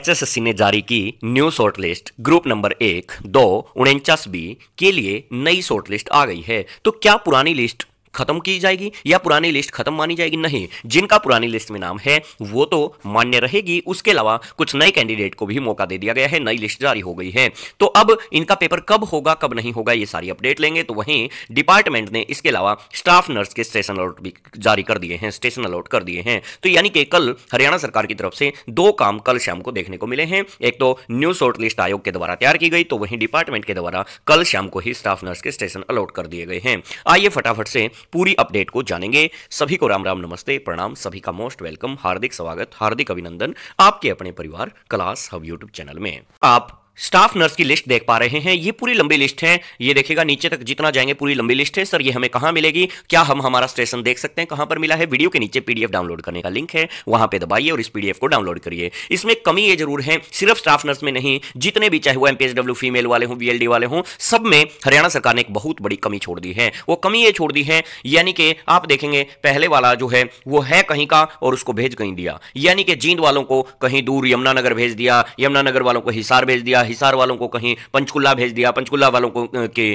HSSC ने जारी की न्यू शॉर्टलिस्ट ग्रुप नंबर एक दो उनचास बी के लिए नई शॉर्टलिस्ट आ गई है तो क्या पुरानी लिस्ट खत्म की जाएगी या पुरानी लिस्ट खत्म मानी जाएगी नहीं जिनका पुरानी लिस्ट में नाम है वो तो मान्य रहेगी उसके अलावा कुछ नए कैंडिडेट को भी मौका दे दिया गया है नई लिस्ट जारी हो गई है तो अब इनका पेपर कब होगा कब नहीं होगा ये सारी अपडेट लेंगे तो वहीं डिपार्टमेंट ने इसके अलावा स्टाफ नर्स के स्टेशन अलॉट भी जारी कर दिए हैं स्टेशन अलॉट कर दिए हैं तो यानी कि कल हरियाणा सरकार की तरफ से दो काम कल शाम को देखने को मिले हैं एक तो न्यू शॉर्ट लिस्ट आयोग के द्वारा तैयार की गई तो वहीं डिपार्टमेंट के द्वारा कल शाम को ही स्टाफ नर्स के स्टेशन अलॉट कर दिए गए हैं आइए फटाफट से पूरी अपडेट को जानेंगे सभी को राम राम नमस्ते प्रणाम सभी का मोस्ट वेलकम हार्दिक स्वागत हार्दिक अभिनंदन आपके अपने परिवार क्लास हब यूट्यूब चैनल में आप स्टाफ नर्स की लिस्ट देख पा रहे हैं ये पूरी लंबी लिस्ट है ये देखिएगा नीचे तक जितना जाएंगे पूरी लंबी लिस्ट है सर ये हमें कहाँ मिलेगी क्या हम हमारा स्टेशन देख सकते हैं कहाँ पर मिला है वीडियो के नीचे पीडीएफ डाउनलोड करने का लिंक है वहां पे दबाइए और इस पीडीएफ को डाउनलोड करिए इसमें कमी ये जरूर है सिर्फ स्टाफ नर्स में नहीं जितने भी चाहे वो एमपीएसडब्ल्यू फीमेल वाले हों वीएलडी वाले हों सब में हरियाणा सरकार ने एक बहुत बड़ी कमी छोड़ दी है वो कमी ये छोड़ दी है यानी कि आप देखेंगे पहले वाला जो है वो है कहीं का और उसको भेज कहीं दिया यानी कि जींद वालों को कहीं दूर यमुनानगर भेज दिया यमुनानगर वालों को हिसार भेज दिया हिसार वालों को कहीं पंचकुल्ला भेज दिया पंचकुल्ला वालों को के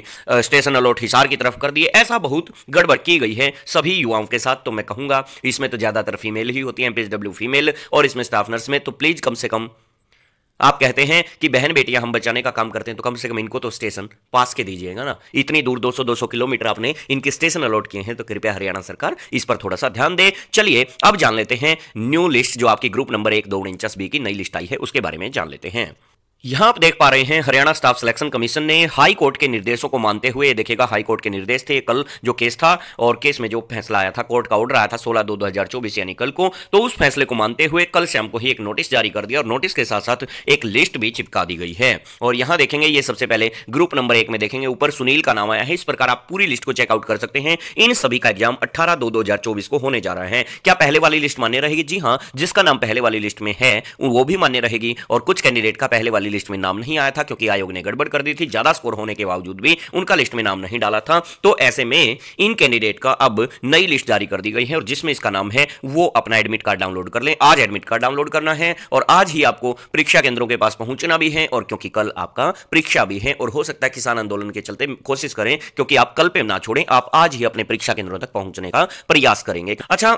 स्टेशन अलॉट हिसार की तरफ कर दिए ऐसा बहुत गड़बड़ की गई है सभी युवाओं के साथ तो मैं कहूंगा इसमें तो ज़्यादातर फीमेल ही होती है एम फीमेल और इसमें स्टाफ नर्स में तो प्लीज़ कम से कम आप कहते हैं कि बहन बेटियां हम बचाने का काम करते हैं तो कम से कम इनको तो स्टेशन पास के दीजिएगा ना इतनी दूर 200-200 किलोमीटर आपने इनके स्टेशन अलॉट किए हैं तो कृपया हरियाणा सरकार इस पर थोड़ा सा ध्यान दे चलिए अब जान लेते हैं न्यू लिस्ट जो आपकी ग्रुप नंबर एक दो उनचास बी की नई लिस्ट आई है उसके बारे में जान लेते हैं यहां आप देख पा रहे हैं हरियाणा स्टाफ सिलेक्शन कमीशन ने हाई कोर्ट के निर्देशों को मानते हुए देखेगा हाई कोर्ट के निर्देश थे कल जो केस था और केस में जो फैसला आया था कोर्ट का ऑर्डर आया था 16 दो 2024 यानी कल को तो उस फैसले को मानते हुए कल शाम को ही एक नोटिस जारी कर दिया और नोटिस के साथ साथ एक लिस्ट भी चिपका दी गई है और यहां देखेंगे ये सबसे पहले ग्रुप नंबर एक में देखेंगे ऊपर सुनील का नाम आया है इस प्रकार आप पूरी लिस्ट को चेकआउट कर सकते हैं इन सभी का एग्जाम अट्ठारह दो दो को होने जा रहा है क्या पहले वाली लिस्ट मान्य रहेगी जी हाँ जिसका नाम पहले वाली लिस्ट में है वो भी मान्य रहेगी और कुछ कैंडिडेट का पहले वाली लिस्ट में नाम नहीं आया था क्योंकि आयोग ने गड़बड़ कर दी थी ज़्यादा स्कोर होने के बावजूद भी उनका लिस्ट में नाम नहीं डाला था तो ऐसे में इन कैंडिडेट का अब नई लिस्ट जारी कर दी गई है और जिसमें इसका नाम है वो अपना एडमिट कार्ड डाउनलोड कर लें आज एडमिट कार्ड डाउनलोड करना है और आज ही आपको परीक्षा केंद्रों के पास पहुंचना भी है और क्योंकि कल आपका परीक्षा भी है और हो सकता है किसान आंदोलन के चलते कोशिश करें क्योंकि आप कल पे ना छोड़ें आप आज ही अपने परीक्षा केंद्रों तक पहुंचने का प्रयास करेंगे अच्छा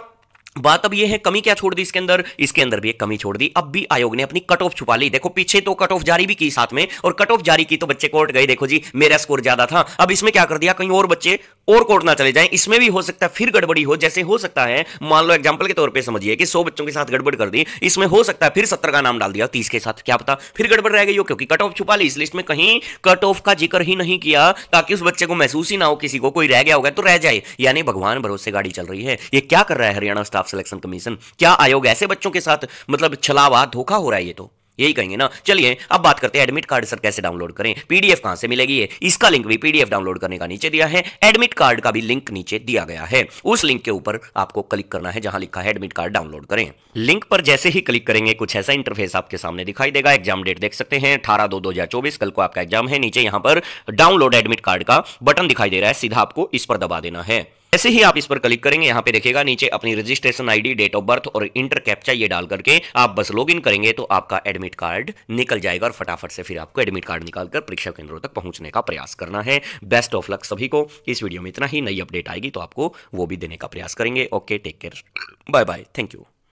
बात अब यह है कमी क्या छोड़ दी इसके अंदर इसके अंदर भी एक कमी छोड़ दी अब भी आयोग ने अपनी कट ऑफ छुपा ली देखो पीछे तो कट ऑफ जारी भी की साथ में और कट ऑफ जारी की तो बच्चे कोर्ट गए देखो जी मेरा स्कोर ज्यादा था अब इसमें क्या कर दिया कहीं और बच्चे और कोर्ट ना चले जाएं इसमें भी हो सकता है फिर गड़बड़ी हो जैसे हो सकता है मान लो एग्जाम्पल के तौर पे समझिए कि सौ बच्चों के साथ गड़बड़ कर दी इसमें हो सकता है फिर सत्तर का नाम डाल दिया तीस के साथ क्या पता फिर गड़बड़ रह गई हो क्योंकि कट ऑफ छुपा ली इस लिस्ट में कहीं कट ऑफ का जिक्र ही नहीं किया ताकि उस बच्चे को महसूस ही ना हो किसी को कोई रह गया होगा तो रह जाए यानी भगवान भरोसे गाड़ी चल रही है ये क्या कर रहा है हरियाणा स्टाफ सिलेक्शन कमीशन क्या आयोग ऐसे बच्चों के साथ मतलब छलावा धोखा हो रहा है ये तो यही कहेंगे ना चलिए अब बात करते हैं एडमिट कार्ड सर कैसे डाउनलोड करें पीडीएफ कहां से मिलेगी इसका लिंक भी पीडीएफ डाउनलोड करने का नीचे दिया है एडमिट कार्ड का भी लिंक नीचे दिया गया है उस लिंक के ऊपर आपको क्लिक करना है जहां लिखा है एडमिट कार्ड डाउनलोड करें लिंक पर जैसे ही क्लिक करेंगे कुछ ऐसा इंटरफेस आपके सामने दिखाई देगा एग्जाम डेट देख सकते हैं अठारह दो दो कल को आपका एग्जाम है नीचे यहां पर डाउनलोड एडमिट कार्ड का बटन दिखाई दे रहा है सीधा आपको इस पर दबा देना है ऐसे ही आप इस पर क्लिक करेंगे यहाँ पे देखिएगा नीचे अपनी registration ID date of birth और इंटर कैप्चा ये डाल करके आप बस लॉग इन करेंगे तो आपका एडमिट कार्ड निकल जाएगा और फटाफट से फिर आपको एडमिट कार्ड निकालकर परीक्षा केंद्रों तक पहुंचने का प्रयास करना है बेस्ट ऑफ लक सभी को इस वीडियो में इतना ही नई अपडेट आएगी तो आपको वो भी देने का प्रयास करेंगे okay take care bye bye thank you